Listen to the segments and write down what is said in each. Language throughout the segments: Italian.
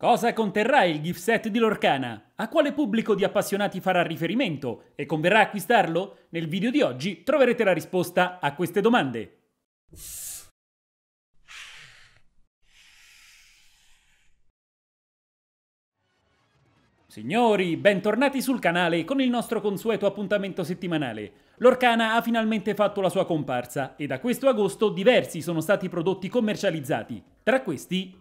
Cosa conterrà il gift set di Lorcana? A quale pubblico di appassionati farà riferimento? E converrà acquistarlo? Nel video di oggi troverete la risposta a queste domande. Signori, bentornati sul canale con il nostro consueto appuntamento settimanale. L'Orcana ha finalmente fatto la sua comparsa e da questo agosto diversi sono stati prodotti commercializzati, tra questi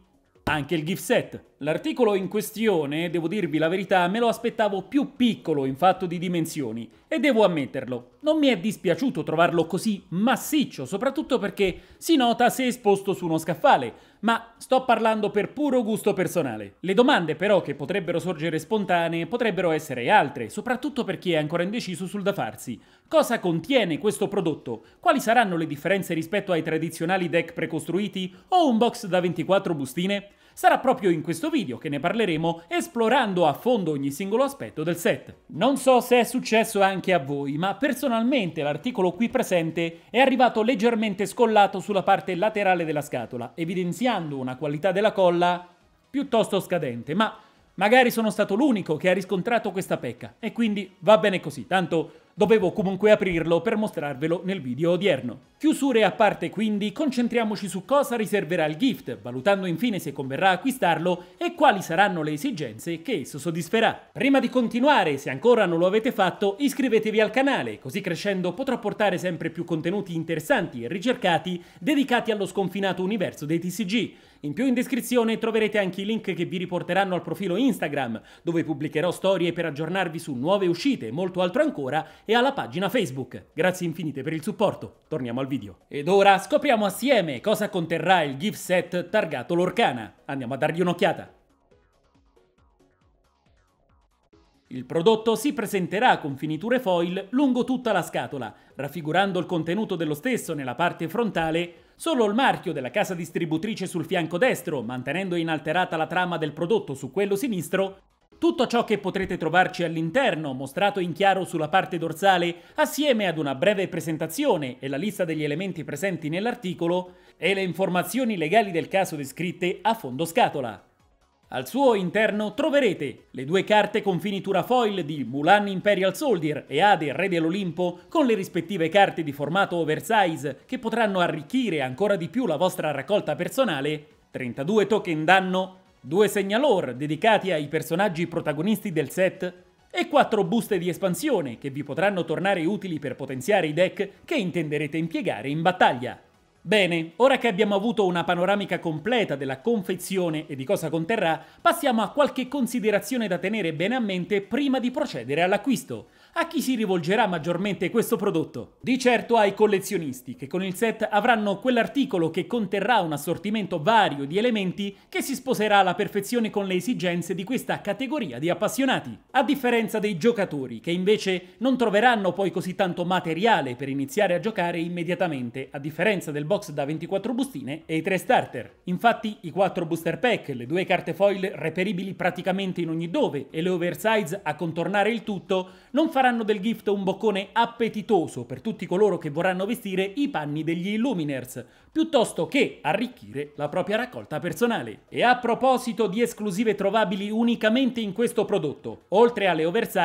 anche il gift set. L'articolo in questione, devo dirvi la verità, me lo aspettavo più piccolo in fatto di dimensioni, e devo ammetterlo. Non mi è dispiaciuto trovarlo così massiccio, soprattutto perché si nota se esposto su uno scaffale, ma sto parlando per puro gusto personale. Le domande però che potrebbero sorgere spontanee potrebbero essere altre, soprattutto per chi è ancora indeciso sul da farsi. Cosa contiene questo prodotto? Quali saranno le differenze rispetto ai tradizionali deck precostruiti o un box da 24 bustine? Sarà proprio in questo video che ne parleremo esplorando a fondo ogni singolo aspetto del set. Non so se è successo anche a voi, ma personalmente l'articolo qui presente è arrivato leggermente scollato sulla parte laterale della scatola, evidenziando una qualità della colla piuttosto scadente, ma magari sono stato l'unico che ha riscontrato questa pecca e quindi va bene così, tanto Dovevo comunque aprirlo per mostrarvelo nel video odierno. Chiusure a parte quindi, concentriamoci su cosa riserverà il gift, valutando infine se converrà acquistarlo e quali saranno le esigenze che esso soddisferà. Prima di continuare, se ancora non lo avete fatto, iscrivetevi al canale, così crescendo potrò portare sempre più contenuti interessanti e ricercati dedicati allo sconfinato universo dei TCG. In più in descrizione troverete anche i link che vi riporteranno al profilo Instagram, dove pubblicherò storie per aggiornarvi su nuove uscite e molto altro ancora e alla pagina Facebook. Grazie infinite per il supporto, torniamo al video. Ed ora scopriamo assieme cosa conterrà il gift set targato Lorcana. Andiamo a dargli un'occhiata. Il prodotto si presenterà con finiture foil lungo tutta la scatola, raffigurando il contenuto dello stesso nella parte frontale, solo il marchio della casa distributrice sul fianco destro, mantenendo inalterata la trama del prodotto su quello sinistro, tutto ciò che potrete trovarci all'interno, mostrato in chiaro sulla parte dorsale, assieme ad una breve presentazione e la lista degli elementi presenti nell'articolo, e le informazioni legali del caso descritte a fondo scatola. Al suo interno troverete le due carte con finitura foil di Mulan Imperial Soldier e Ade Re dell'Olimpo con le rispettive carte di formato oversize che potranno arricchire ancora di più la vostra raccolta personale, 32 token danno due segnalor dedicati ai personaggi protagonisti del set e quattro buste di espansione che vi potranno tornare utili per potenziare i deck che intenderete impiegare in battaglia. Bene, ora che abbiamo avuto una panoramica completa della confezione e di cosa conterrà, passiamo a qualche considerazione da tenere bene a mente prima di procedere all'acquisto. A chi si rivolgerà maggiormente questo prodotto? Di certo ai collezionisti, che con il set avranno quell'articolo che conterrà un assortimento vario di elementi che si sposerà alla perfezione con le esigenze di questa categoria di appassionati. A differenza dei giocatori, che invece non troveranno poi così tanto materiale per iniziare a giocare immediatamente, a differenza del box da 24 bustine e i 3 starter. Infatti i 4 booster pack, le due carte foil reperibili praticamente in ogni dove e le oversize a contornare il tutto non faranno del gift un boccone appetitoso per tutti coloro che vorranno vestire i panni degli Illuminers, piuttosto che arricchire la propria raccolta personale. E a proposito di esclusive trovabili unicamente in questo prodotto, oltre alle oversize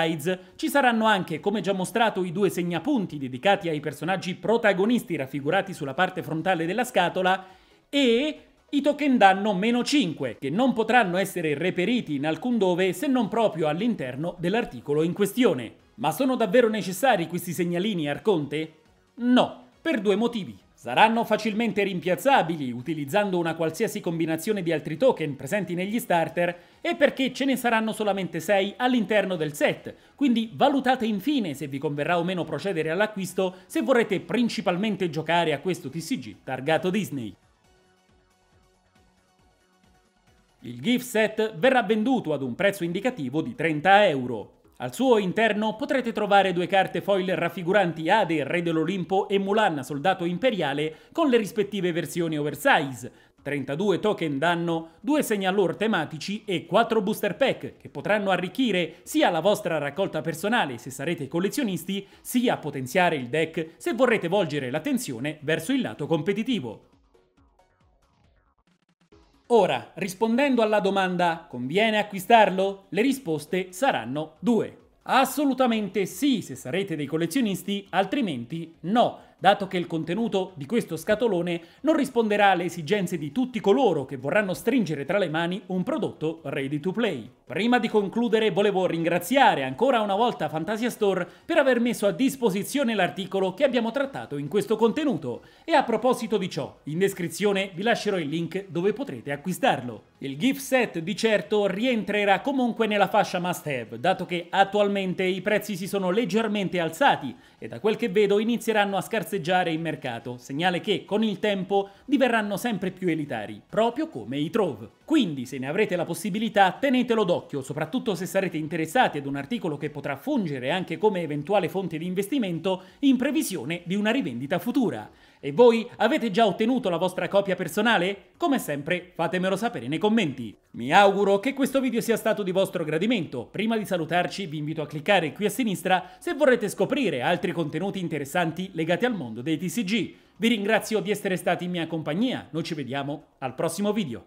ci saranno anche, come già mostrato, i due segnapunti dedicati ai personaggi protagonisti raffigurati sulla parte frontale frontale della scatola e i token danno meno 5, che non potranno essere reperiti in alcun dove se non proprio all'interno dell'articolo in questione. Ma sono davvero necessari questi segnalini, Arconte? No, per due motivi saranno facilmente rimpiazzabili utilizzando una qualsiasi combinazione di altri token presenti negli starter e perché ce ne saranno solamente 6 all'interno del set, quindi valutate infine se vi converrà o meno procedere all'acquisto se vorrete principalmente giocare a questo TCG targato Disney. Il gift set verrà venduto ad un prezzo indicativo di 30 euro. Al suo interno potrete trovare due carte foil raffiguranti Ade, re dell'Olimpo, e Mulan, soldato imperiale, con le rispettive versioni oversize, 32 token danno, 2 segnalore tematici e 4 booster pack che potranno arricchire sia la vostra raccolta personale se sarete collezionisti, sia potenziare il deck se vorrete volgere l'attenzione verso il lato competitivo. Ora, rispondendo alla domanda conviene acquistarlo? Le risposte saranno due. Assolutamente sì se sarete dei collezionisti, altrimenti no dato che il contenuto di questo scatolone non risponderà alle esigenze di tutti coloro che vorranno stringere tra le mani un prodotto ready to play. Prima di concludere volevo ringraziare ancora una volta Fantasia Store per aver messo a disposizione l'articolo che abbiamo trattato in questo contenuto e a proposito di ciò, in descrizione vi lascerò il link dove potrete acquistarlo. Il gift set di certo rientrerà comunque nella fascia must have, dato che attualmente i prezzi si sono leggermente alzati e da quel che vedo inizieranno a scarsare casteggiare in mercato, segnale che con il tempo diverranno sempre più elitari, proprio come i Trove. Quindi, se ne avrete la possibilità, tenetelo d'occhio, soprattutto se sarete interessati ad un articolo che potrà fungere anche come eventuale fonte di investimento in previsione di una rivendita futura. E voi avete già ottenuto la vostra copia personale? Come sempre fatemelo sapere nei commenti. Mi auguro che questo video sia stato di vostro gradimento. Prima di salutarci vi invito a cliccare qui a sinistra se vorrete scoprire altri contenuti interessanti legati al mondo dei TCG. Vi ringrazio di essere stati in mia compagnia, noi ci vediamo al prossimo video.